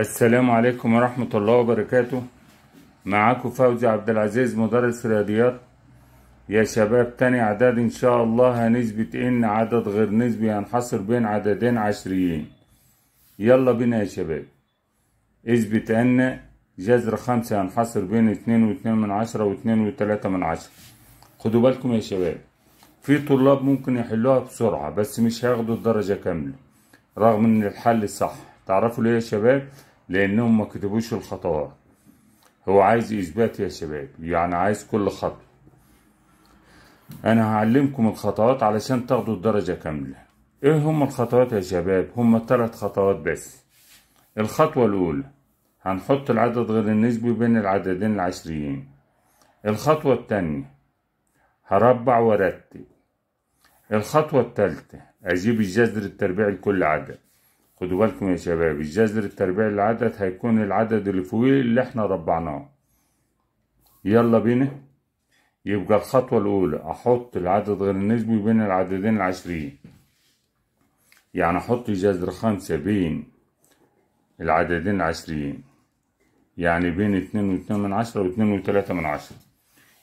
السلام عليكم ورحمة الله وبركاته معاكم فوزي عبد العزيز مدرس رياضيات يا شباب تاني عدد إن شاء الله هنثبت إن عدد غير نسبي هنحصر بين عددين عشريين يلا بينا يا شباب اثبت أن جذر خمسة هنحصر بين اتنين واتنين من عشرة واتنين وتلاتة من عشرة خدوا بالكم يا شباب في طلاب ممكن يحلوها بسرعة بس مش هياخدوا الدرجة كاملة رغم إن الحل صح تعرفوا ليه يا شباب لانهم ما كتبوش الخطوات هو عايز اثبات يا شباب يعني عايز كل خطوه انا هعلمكم الخطوات علشان تاخدوا الدرجه كامله ايه هم الخطوات يا شباب هم ثلاث خطوات بس الخطوه الاولى هنحط العدد غير النسبي بين العددين العشريين الخطوه الثانيه هربع وارتب الخطوه الثالثه اجيب الجذر التربيعي لكل عدد خدوا بالكم يا شباب الجذر التربيعي للعدد هيكون العدد اللي اللي احنا ربعناه يلا بينا يبقى الخطوة الأولى أحط العدد غير النسبي بين العددين العشرين يعني أحط جذر خمسة بين العددين العشرين يعني بين اتنين واتنين من عشرة واتنين وتلاتة من عشرة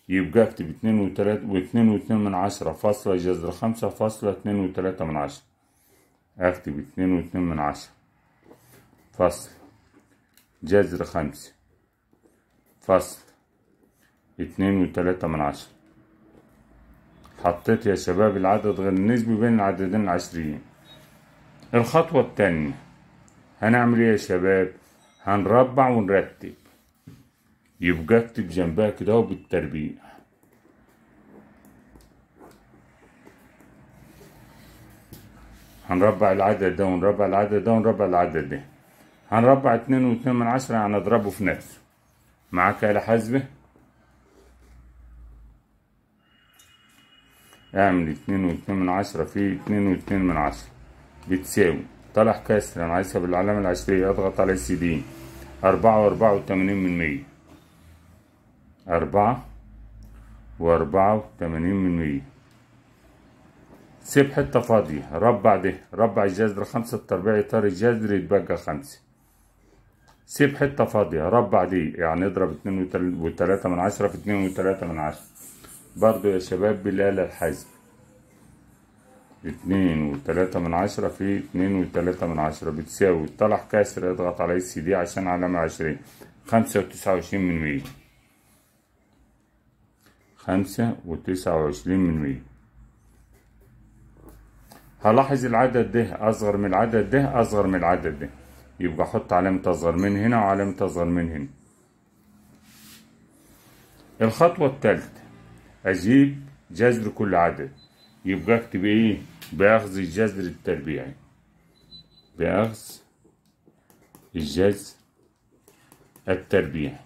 يبقى اكتب اتنين وتلاتة واتنين واتنين من عشرة فاصلة جذر خمسة فاصلة اتنين وتلاتة من عشرة هكتب اتنين واتنين من عشرة فصل جذر خمسة فصل اتنين وتلاتة من عشرة حطيت يا شباب العدد غير النسبي بين العددين العشريين الخطوة التانية هنعمل ايه يا شباب هنربع ونرتب يبقى اكتب جنبها كده بالتربيع هنربع العدد ده ونربع العدد ده ونربع العدد ده هنربع اتنين واتنين من عشرة هنضربه في نفسه معاك آلة حاسبة اعمل اتنين واتنين من عشرة في اتنين واتنين من عشرة بتساوي طلع كسر انا عايزها بالعلامة العشرية اضغط على سي دي اربعة واربعة وتمانين من مية أربعة وأربعة وتمانين من مية سيب حتة فاضية ربع ده ربع الجذر خمسة تربيع إطار الجذر يتبقى خمسة سيب حتة فاضية ربع دي يعني اضرب اتنين وتلاتة من عشرة في اتنين وتلاتة من عشرة برضو يا شباب بالآلة الحاسبة اتنين وتلاتة من عشرة في اتنين وتلاتة من عشرة بتساوي طلع كاسر اضغط على اس دي عشان علامة عشرين خمسة وتسعة وعشرين من مية خمسة وتسعة وعشرين من مية هلاحظ العدد ده اصغر من العدد ده اصغر من العدد ده يبقى احط علامة اصغر من هنا وعلامة اصغر من هنا الخطوة الثالثة اجيب جذر كل عدد يبقى اكتب ايه باخذ الجذر التربيعي باخذ الجذر التربيعي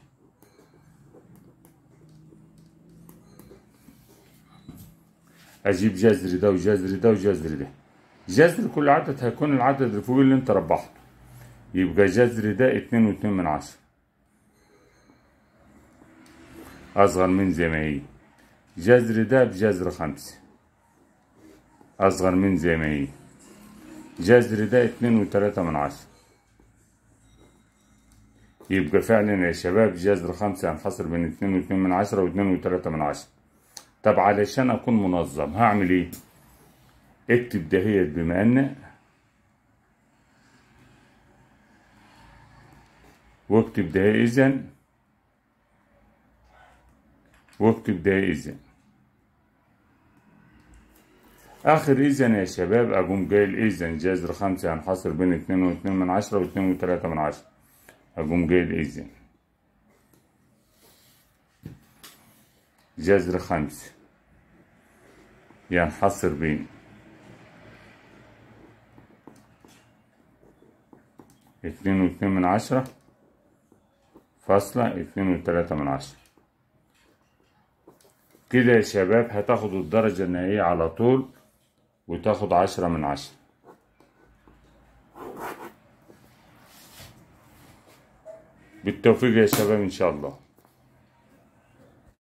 اجيب جذر ده وجذر ده وجذر ده جذر كل عدد هيكون العدد الفوق اللي انت ربحته يبقى جذر ده اتنين واتنين من عشرة أصغر من زي ما هي جذر ده بجذر خمسة أصغر من زي ما هي جذر ده اتنين وتلاتة من عشرة يبقى فعلا يا شباب جذر خمسة هنحصر بين اتنين واتنين من عشرة واتنين وتلاتة من عشرة طب علشان أكون منظم هعمل إيه؟ اكتب دهيت ان واكتب ده اذا واكتب ده اذا آخر اذا يا شباب أقوم جاي اذا جذر خمسة هنحصر بين اتنين واتنين من عشرة واتنين وتلاتة من عشرة أقوم جاي اذا جذر خمسة ينحصر بين اتنين واتنين من عشرة فاصلة اتنين وتلاتة من عشرة كده يا شباب هتاخد الدرجة النهائية على طول وتاخد عشرة من عشرة بالتوفيق يا شباب إن شاء الله